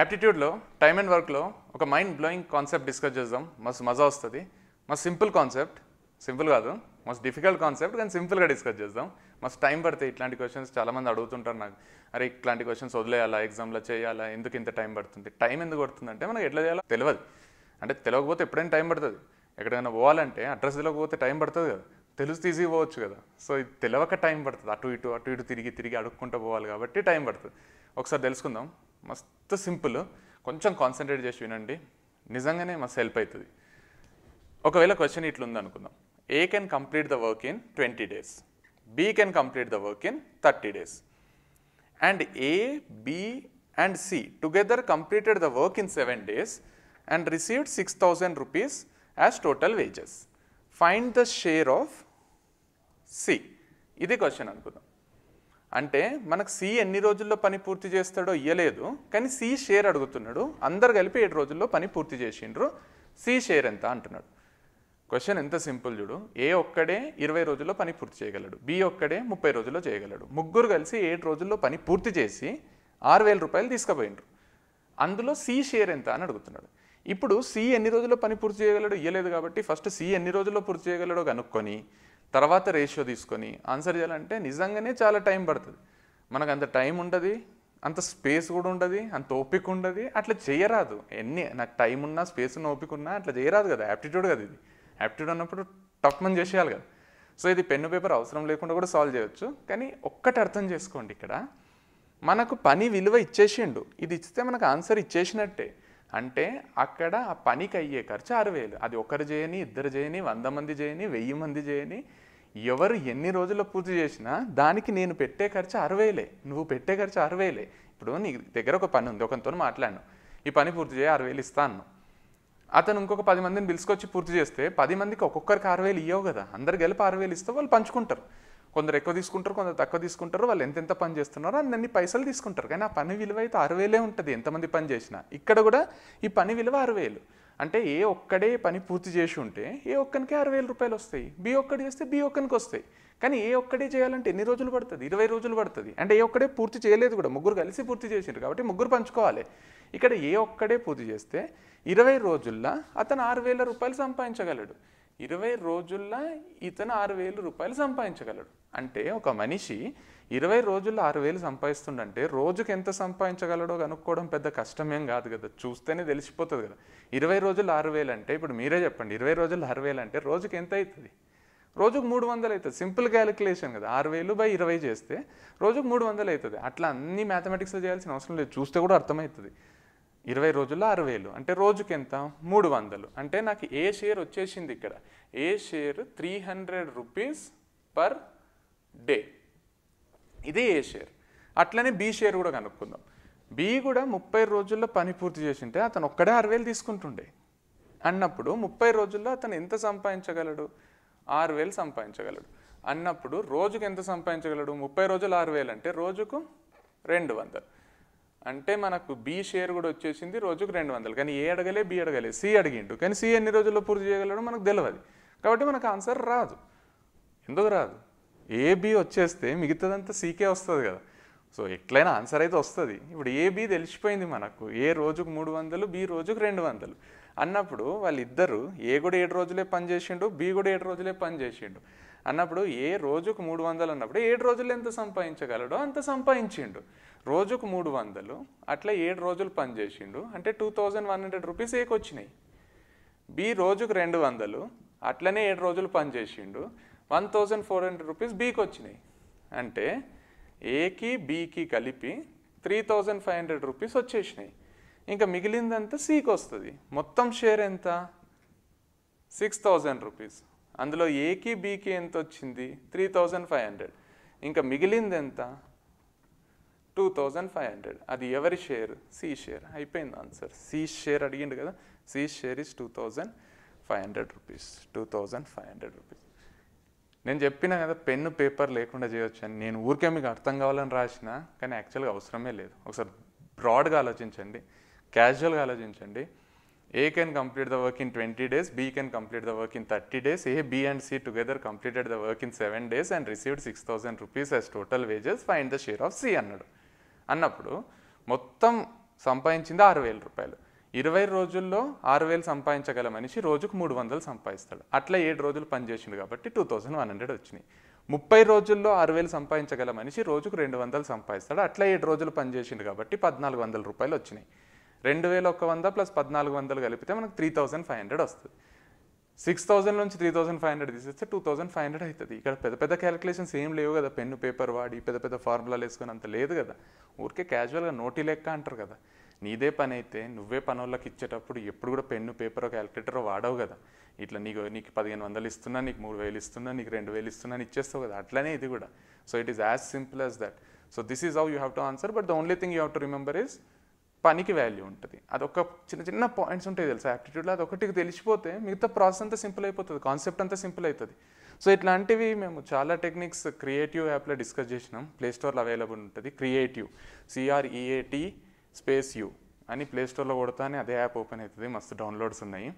యాప్టిట్యూడ్లో time and వర్క్లో ఒక mind blowing concept discuss చేద్దాం మస్తు మజా వస్తుంది మస్తు సింపుల్ కాన్సెప్ట్ సింపుల్ కాదు మస్తు డిఫికల్ట్ కాన్సెప్ట్ కానీ సింపుల్గా డిస్కస్ చేద్దాం మస్తు టైం పడుతుంది ఇట్లాంటి క్వశ్చన్స్ చాలామంది అడుగుతుంటారు నాకు అరే ఇట్లాంటి క్వశ్చన్స్ వదిలేయాలా ఎగ్జామ్లో చేయాలా ఎందుకు ఇంత టైం పడుతుంది టైం ఎందుకు పడుతుంది అంటే మనకు ఎట్లా చేయాలో తెలియదు అంటే తెలియకపోతే ఎప్పుడైనా టైం పడుతుంది ఎక్కడికైనా పోవాలంటే అడ్రస్ తెలియకపోతే టైం పడుతుంది కదా తెలుసు ఈజీ పోవచ్చు కదా సో ఇది తెలియక టైం పడుతుంది అటు ఇటు అటు ఇటు తిరిగి తిరిగి అడుక్కుంటూ పోవాలి కాబట్టి టైం పడుతుంది ఒకసారి తెలుసుకుందాం మస్తు సింపుల్ కొంచెం కాన్సన్ట్రేట్ చేసి వినండి నిజంగానే మస్తు హెల్ప్ అవుతుంది ఒకవేళ క్వశ్చన్ ఇట్లుంది అనుకుందాం A can complete the work in twenty days B can complete the work in thirty days and A B and C together completed the work in seven days and received six thousand rupees as total wages find the share of C ఇది question అనుకుందాం అంటే మనకు C ఎన్ని రోజుల్లో పని పూర్తి చేస్తాడో ఇయ్యలేదు కానీ సి షేర్ అడుగుతున్నాడు అందరు కలిపి ఏడు రోజుల్లో పని పూర్తి చేసిండ్రు సి షేర్ ఎంత అంటున్నాడు క్వశ్చన్ ఎంత సింపుల్ చూడు ఏ ఒక్కడే ఇరవై రోజుల్లో పని పూర్తి చేయగలడు బి ఒక్కడే ముప్పై రోజుల్లో చేయగలడు ముగ్గురు కలిసి ఏడు రోజుల్లో పని పూర్తి చేసి ఆరు వేల రూపాయలు తీసుకుపోయిండ్రు అందులో సి షేర్ ఎంత అని అడుగుతున్నాడు ఇప్పుడు సి ఎన్ని రోజుల్లో పని పూర్తి చేయగలడు ఇయ్యలేదు కాబట్టి ఫస్ట్ సి ఎన్ని రోజుల్లో పూర్తి చేయగలడో కనుక్కొని తర్వాత రేషియో తీసుకొని ఆన్సర్ చేయాలంటే నిజంగానే చాలా టైం పడుతుంది మనకు అంత టైం ఉండదు అంత స్పేస్ కూడా ఉండదు అంత ఓపిక ఉండదు అట్లా చేయరాదు ఎన్ని నాకు టైం ఉన్నా స్పేస్ ఉన్న ఓపిక ఉన్నా అట్లా చేయరాదు కదా యాప్టిట్యూడ్ కదా ఇది యాప్టిట్యూడ్ ఉన్నప్పుడు టఫ్ మనం చేసేయాలి కదా సో ఇది పెన్ను పేపర్ అవసరం లేకుండా కూడా సాల్వ్ చేయొచ్చు కానీ ఒక్కటి అర్థం చేసుకోండి ఇక్కడ మనకు పని విలువ ఇచ్చేసిండు ఇది ఇస్తే మనకు ఆన్సర్ ఇచ్చేసినట్టే అంటే అక్కడ ఆ పనికి అయ్యే ఖర్చు ఆరు వేలు అది ఒకరు చేయని ఇద్దరు చేయని వంద మంది చేయని వెయ్యి మంది చేయని ఎవరు ఎన్ని రోజుల్లో పూర్తి చేసినా దానికి నేను పెట్టే ఖర్చు అరవైలే నువ్వు పెట్టే ఖర్చు అరవైలే ఇప్పుడు నీ దగ్గర ఒక పని ఉంది ఒకరితో మాట్లాడినావు ఈ పని పూర్తి చేయి అరవేలు ఇస్తాను అతను ఇంకొక పది మందిని పిలుచుకొచ్చి పూర్తి చేస్తే పది మందికి ఒక్కొక్కరికి అరవేలు ఇవ్వవు కదా అందరు గెలిపి అరవేలు ఇస్తే వాళ్ళు పంచుకుంటారు కొందరు ఎక్కువ తీసుకుంటారు కొందరు తక్కువ తీసుకుంటారు వాళ్ళు ఎంతెంత పని చేస్తున్నారో అన్ని పైసలు తీసుకుంటారు కానీ ఆ పని విలువ అయితే అరవేలే ఉంటుంది ఎంతమంది పని చేసినా ఇక్కడ కూడా ఈ పని విలువ అరవేలు అంటే ఏ ఒక్కడే పని పూర్తి చేసి ఉంటే ఏ ఒక్కనికే ఆరు వేల రూపాయలు వస్తాయి బి ఒక్కడి చేస్తే బి ఒక్కనికి వస్తాయి కానీ ఏ ఒక్కడే చేయాలంటే ఎన్ని రోజులు పడుతుంది ఇరవై రోజులు పడుతుంది అంటే ఏ ఒక్కడే పూర్తి చేయలేదు కూడా ముగ్గురు కలిసి పూర్తి చేసిండ్రు కాబట్టి ముగ్గురు పంచుకోవాలి ఇక్కడ ఏ ఒక్కడే పూర్తి చేస్తే ఇరవై రోజుల్లో అతను ఆరు వేల రూపాయలు సంపాదించగలడు ఇరవై రోజుల్లో ఇతను ఆరు వేల రూపాయలు సంపాదించగలడు అంటే ఒక మనిషి ఇరవై రోజుల్లో ఆరు వేలు సంపాదిస్తుండంటే రోజుకి ఎంత సంపాదించగలడో కనుక్కోవడం పెద్ద కష్టమేం కాదు కదా చూస్తేనే తెలిసిపోతుంది కదా ఇరవై రోజులు ఆరు వేలు అంటే ఇప్పుడు మీరే చెప్పండి ఇరవై రోజులు ఆరు వేలు అంటే రోజుకి ఎంత అవుతుంది రోజుకు మూడు వందలు అవుతుంది సింపుల్ క్యాలిక్యులేషన్ కదా ఆరు వేలు బై ఇరవై చేస్తే రోజుకు మూడు వందలు అవుతుంది అట్లా అన్ని మ్యాథమెటిక్స్లో చేయాల్సిన అవసరం లేదు చూస్తే కూడా అర్థమవుతుంది ఇరవై రోజుల్లో ఆరు వేలు అంటే రోజుకి ఎంత మూడు వందలు అంటే నాకు ఏ షేర్ వచ్చేసింది ఇక్కడ A share three hundred rupees per day ఇదే ఏ షేర్ అట్లనే బి షేర్ కూడా కనుక్కుందాం బి కూడా ముప్పై రోజుల్లో పని పూర్తి చేసింటే అతను ఒక్కడే ఆరు వేలు తీసుకుంటుండే అన్నప్పుడు ముప్పై రోజుల్లో అతను ఎంత సంపాదించగలడు ఆరు వేలు సంపాదించగలడు అన్నప్పుడు రోజుకు ఎంత సంపాదించగలడు ముప్పై రోజులు ఆరు వేలు అంటే రోజుకు రెండు వందలు అంటే మనకు బి షేర్ కూడా వచ్చేసింది రోజుకు రెండు వందలు కానీ ఏ అడగలే బి అడగలే సి అడిగిండు కానీ సి ఎన్ని రోజుల్లో పూర్తి చేయగలడో మనకు తెలియదు కాబట్టి మనకు ఆన్సర్ రాదు ఎందుకు రాదు ఏబి వచ్చేస్తే మిగతాదంతా సీకే వస్తుంది కదా సో ఎట్లయినా ఆన్సర్ అయితే వస్తుంది ఇప్పుడు ఏబి తెలిసిపోయింది మనకు ఏ రోజుకు మూడు వందలు బి రోజుకు రెండు వందలు అన్నప్పుడు వాళ్ళిద్దరు ఏ కూడా ఏడు రోజులే పని చేసిండు బి కూడా ఏడు రోజులే పని చేసిండు అన్నప్పుడు ఏ రోజుకు మూడు వందలు అన్నప్పుడు ఏడు రోజులు ఎంత సంపాదించగలడో అంత సంపాదించిండు రోజుకు మూడు వందలు అట్లా ఏడు రోజులు పని చేసిండు అంటే two thousand one hundred rupees ఏకొచ్చినాయి బి రోజుకు రెండు వందలు అట్లనే ఏడు రోజులు పని చేసిండు one thousand four hundred rupees బీకి వచ్చినాయి అంటే ఏకి బీకి కలిపి three thousand five hundred rupees వచ్చేసినాయి ఇంకా మిగిలిందంతా సీకి వస్తుంది మొత్తం షేర్ ఎంత సిక్స్ థౌజండ్ రూపీస్ అందులో ఏకి బీకి ఎంత వచ్చింది త్రీ థౌజండ్ ఫైవ్ హండ్రెడ్ ఇంకా మిగిలింది ఎంత టూ థౌజండ్ ఫైవ్ హండ్రెడ్ అది ఎవరి షేర్ సి షేర్ అయిపోయింది ఆన్సర్ సి షేర్ అడిగిండు కదా C share is two thousand five hundred rupees two thousand five hundred rupees నేను చెప్పిన కదా పెన్ను పేపర్ లేకుండా చేయవచ్చు అని నేను ఊరికే మీకు అర్థం కావాలని రాసిన కానీ యాక్చువల్గా అవసరమే లేదు ఒకసారి బ్రాడ్గా ఆలోచించండి క్యాజువల్గా ఆలోచించండి A can complete the work in twenty days B can complete the work in thirty days A B and C together completed the work in seven days and received six thousand rupees as total wages find the share of C అన్నాడు అన్నప్పుడు మొత్తం సంపాదించింది ఆరు వేల రూపాయలు ఇరవై రోజుల్లో ఆరు వేలు సంపాదించగల మనిషి రోజుకు మూడు వందలు సంపాదిస్తాడు అట్లా ఏడు రోజులు పనిచేసిండు కాబట్టి టూ థౌజండ్ వన్ హండ్రెడ్ వచ్చినాయి ముప్పై రోజుల్లో ఆరు వేలు సంపాదించగల మనిషి రోజుకు రెండు వందలు సంపాదిస్తాడు అట్లా ఏడు రోజులు పనిచేసిండు కాబట్టి పద్నాలుగు వందల రూపాయలు వచ్చినాయి రెండు వేల ఒక వంద ప్లస్ పద్నాలుగు వందలు కలిపితే మనకు త్రీ థౌజండ్ ఫైవ్ హండ్రెడ్ వస్తుంది సిక్స్ థౌజండ్ నుంచి త్రీ థౌసండ్ ఫైవ్ హండ్రెడ్ తీసేస్తే టూ థౌసండ్ ఫైవ్ హండ్రెడ్ అవుతుంది ఇక్కడ పెద్ద పెద్ద క్యాలిక్యులేషన్స్ ఏం లేవు కదా పెన్ను పేపర్ వాడి పెద్ద పెద్ద ఫార్ములాలు వేసుకొని అంత లేదు కదా ఊరికే క్యాజువల్గా నోటి లెక్క అంటారు కదా నీదే పని అయితే నువ్వే వాళ్ళకి ఇచ్చేటప్పుడు ఎప్పుడు కూడా పెన్ను పేపర్ క్యాలిక్యులేటర్ వాడవు కదా ఇట్లా నీకు నీకు పదిహేను వందలు ఇస్తున్నా నీకు మూడు వేలు ఇస్తున్నా నీకు రెండు వేలు ఇస్తున్నా అని ఇచ్చేస్తావు కదా అట్లనే ఇది కూడా so it is as simple as that so this is how you have to answer but the only thing you have to remember is పనికి వాల్యూ ఉంటుంది అదొక చిన్న చిన్న పాయింట్స్ ఉంటాయి తెలుసా యాప్టిట్యూడ్లో ఒకటికి తెలిసిపోతే మిగతా ప్రాసెస్ అంతా సింపుల్ అయిపోతుంది కాన్సెప్ట్ అంతా సింపుల్ అవుతుంది సో ఇట్లాంటివి మేము చాలా టెక్నిక్స్ క్రియేటివ్ యాప్లో డిస్కస్ చేసినాం ప్లేస్టోర్లో అవైలబుల్ ఉంటుంది క్రియేటివ్ సిఆర్ఈఏటీ స్పేస్ యూ అని ప్లే స్టోర్లో కొడతానే అదే యాప్ ఓపెన్ అవుతుంది మస్తు డౌన్లోడ్స్ ఉన్నాయి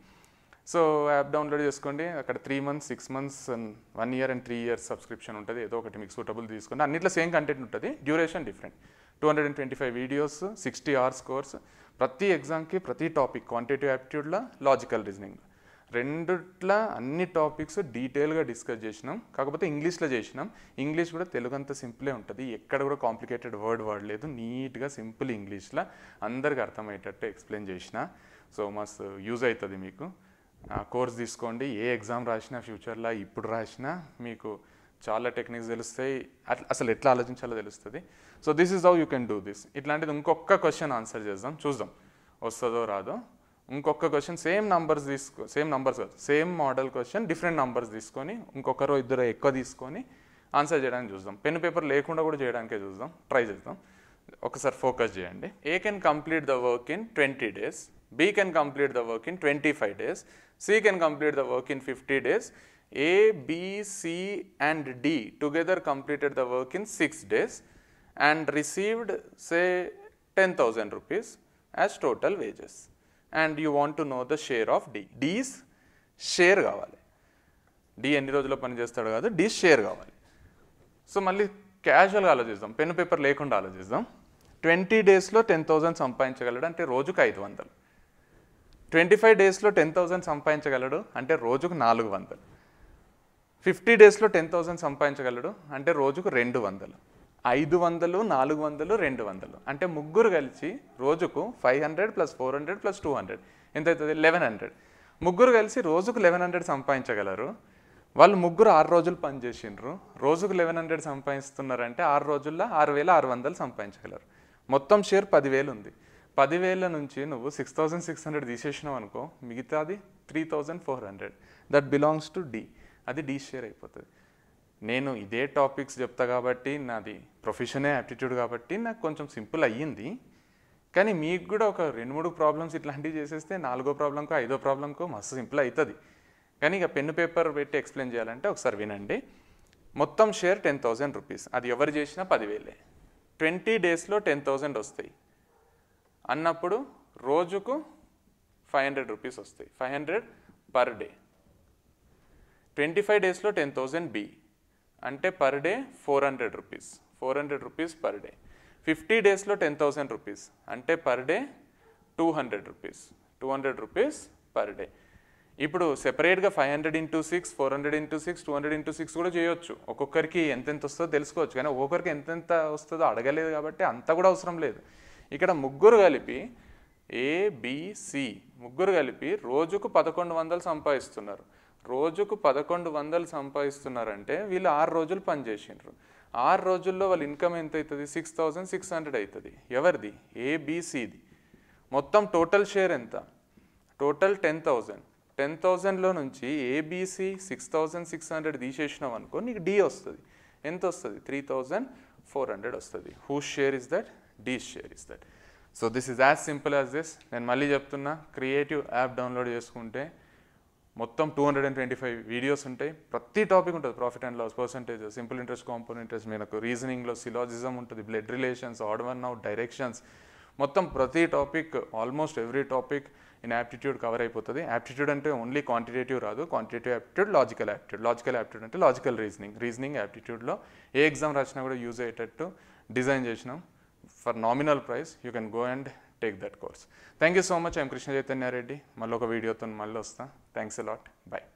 సో యాప్ డౌన్లోడ్ చేసుకోండి అక్కడ three months six months and one year and three years subscription ఉంటుంది ఏదో ఒకటి మీకు సూటబుల్ తీసుకోండి అన్నిట్లో సేమ్ కంటెంట్ ఉంటుంది duration different two hundred and twenty five videos sixty hours course ప్రతి ఎగ్జామ్కి ప్రతి టాపిక్ క్వాంటిటీ యాప్టిట్యూడ్లో లాజికల్ రీజనింగ్లో రెండుట్లా అన్ని టాపిక్స్ డీటెయిల్గా డిస్కస్ చేసినాం కాకపోతే ఇంగ్లీష్లో చేసినాం ఇంగ్లీష్ కూడా తెలుగు అంత సింపులే ఉంటుంది ఎక్కడ కూడా కాంప్లికేటెడ్ వర్డ్ వాడలేదు నీట్గా సింపుల్ ఇంగ్లీష్లో అందరికి అర్థమయ్యేటట్టు ఎక్స్ప్లెయిన్ చేసిన సో మస్తు యూజ్ అవుతుంది మీకు కోర్స్ తీసుకోండి ఏ ఎగ్జామ్ రాసినా ఫ్యూచర్లో ఇప్పుడు రాసినా మీకు చాలా టెక్నిక్స్ తెలుస్తాయి అసలు ఎట్లా ఆలోచించాలో తెలుస్తుంది so this is how you can do this ఇట్లాంటిది ఇంకొక క్వశ్చన్ ఆన్సర్ చేద్దాం చూద్దాం వస్తుందో రాదో ఇంకొక క్వశ్చన్ సేమ్ నంబర్స్ తీసుకో సేమ్ నంబర్స్ కాదు same model question different numbers తీసుకొని ఇంకొకరు ఇద్దరు ఎక్కువ తీసుకొని ఆన్సర్ చేయడానికి చూద్దాం పెన్ పేపర్ లేకుండా కూడా చేయడానికే చూద్దాం ట్రై చేద్దాం ఒకసారి ఫోకస్ చేయండి A can complete the work in twenty days B can complete the work in twenty five days C can complete the work in fifty days A B C and D together completed the work in six days and received say ten thousand rupees as total wages and you want to know the share of D D's share కావాలి D ఎన్ని రోజుల్లో పనిచేస్తాడు కాదు D share కావాలి so మళ్ళీ క్యాజువల్గా ఆలోచిద్దాం pen paper లేకుండా ఆలోచిద్దాం ట్వంటీ డేస్లో టెన్ థౌజండ్ సంపాదించగలడు అంటే రోజుకు ఐదు వందలు ట్వంటీ ఫైవ్ డేస్లో టెన్ థౌజండ్ సంపాదించగలడు అంటే రోజుకు నాలుగు వందలు ఫిఫ్టీ డేస్లో టెన్ థౌజండ్ సంపాదించగలడు అంటే రోజుకు రెండు వందలు ఐదు వందలు నాలుగు వందలు రెండు వందలు అంటే ముగ్గురు కలిసి రోజుకు five hundred plus four hundred plus two hundred ఎంత అవుతుంది లెవెన్ హండ్రెడ్ ముగ్గురు కలిసి రోజుకు లెవెన్ హండ్రెడ్ సంపాదించగలరు వాళ్ళు ముగ్గురు ఆరు రోజులు చేసిండ్రు రోజుకు లెవెన్ హండ్రెడ్ సంపాదిస్తున్నారంటే ఆరు రోజుల్లో ఆరు వేల ఆరు వందలు సంపాదించగలరు మొత్తం షేర్ పదివేలు ఉంది పదివేల నుంచి నువ్వు సిక్స్ థౌజండ్ సిక్స్ హండ్రెడ్ తీసేసినావు అనుకో మిగతాది three thousand four hundred that belongs to D అది డి షేర్ అయిపోతుంది నేను ఇదే టాపిక్స్ చెప్తా కాబట్టి నాది ప్రొఫెషనే యాప్టిట్యూడ్ కాబట్టి నాకు కొంచెం సింపుల్ అయ్యింది కానీ మీకు కూడా ఒక రెండు మూడు ప్రాబ్లమ్స్ ఇట్లాంటివి చేసేస్తే నాలుగో ప్రాబ్లంకో ఐదో ప్రాబ్లంకో మస్తు సింపుల్ అవుతుంది కానీ ఇక పెన్ను పేపర్ పెట్టి ఎక్స్ప్లెయిన్ చేయాలంటే ఒకసారి వినండి మొత్తం షేర్ టెన్ థౌజండ్ రూపీస్ అది ఎవరు చేసినా పదివేలే ట్వంటీ డేస్లో టెన్ థౌజండ్ వస్తాయి అన్నప్పుడు రోజుకు ఫైవ్ హండ్రెడ్ రూపీస్ వస్తాయి five hundred per day twenty five డేస్లో టెన్ థౌజండ్ బి అంటే per day four hundred rupees four hundred rupees per day fifty డేస్లో టెన్ థౌసండ్ రూపీస్ అంటే per day two hundred rupees two hundred rupees per day ఇప్పుడు సెపరేట్గా five hundred into six four hundred into six two hundred into six కూడా చేయొచ్చు ఒక్కొక్కరికి ఎంతెంత వస్తుందో తెలుసుకోవచ్చు కానీ ఒక్కొక్కరికి ఎంతెంత వస్తుందో అడగలేదు కాబట్టి అంత కూడా అవసరం లేదు ఇక్కడ ముగ్గురు కలిపి ఏబిసి ముగ్గురు కలిపి రోజుకు పదకొండు వందలు సంపాదిస్తున్నారు రోజుకు పదకొండు వందలు సంపాదిస్తున్నారంటే వీళ్ళు ఆరు రోజులు పనిచేసిండ్రు ఆరు రోజుల్లో వాళ్ళ ఇన్కమ్ ఎంత అవుతుంది సిక్స్ థౌజండ్ సిక్స్ హండ్రెడ్ అవుతుంది ఎవరిది ఏబిసిది మొత్తం టోటల్ షేర్ ఎంత టోటల్ టెన్ థౌజండ్ టెన్ థౌజండ్లో నుంచి ABC six thousand six hundred తీసేసినాం అనుకో నీకు డి వస్తుంది ఎంత వస్తుంది త్రీ థౌజండ్ ఫోర్ హండ్రెడ్ వస్తుంది who share is that D share is that so this is as simple as this నేను మళ్ళీ చెప్తున్నా క్రియేటివ్ యాప్ డౌన్లోడ్ చేసుకుంటే మొత్తం two hundred and twenty five videos ఉంటాయి ప్రతి టాపిక్ ఉంటుంది profit and loss percentage simple interest compound interest మీకు రీజనింగ్లో syllogism ఉంటుంది blood relations odd one out directions మొత్తం ప్రతి topic almost every topic in aptitude cover అయిపోతుంది యాప్టిట్యూడ్ అంటే ఓన్లీ క్వాంటిటేటివ్ రాదు quantitative aptitude logical aptitude logical aptitude అంటే logical reasoning reasoning యాప్టిట్యూడ్లో ఏ exam రాసినా కూడా యూజ్ అయ్యేటట్టు డిజైన్ చేసినాం for nominal price you can go and take that course thank you so much I'm Krishna Chaitanya Reddy మళ్ళీ ఒక వీడియోతో మళ్ళీ వస్తాను థ్యాంక్స్ అలాట్ బాయ్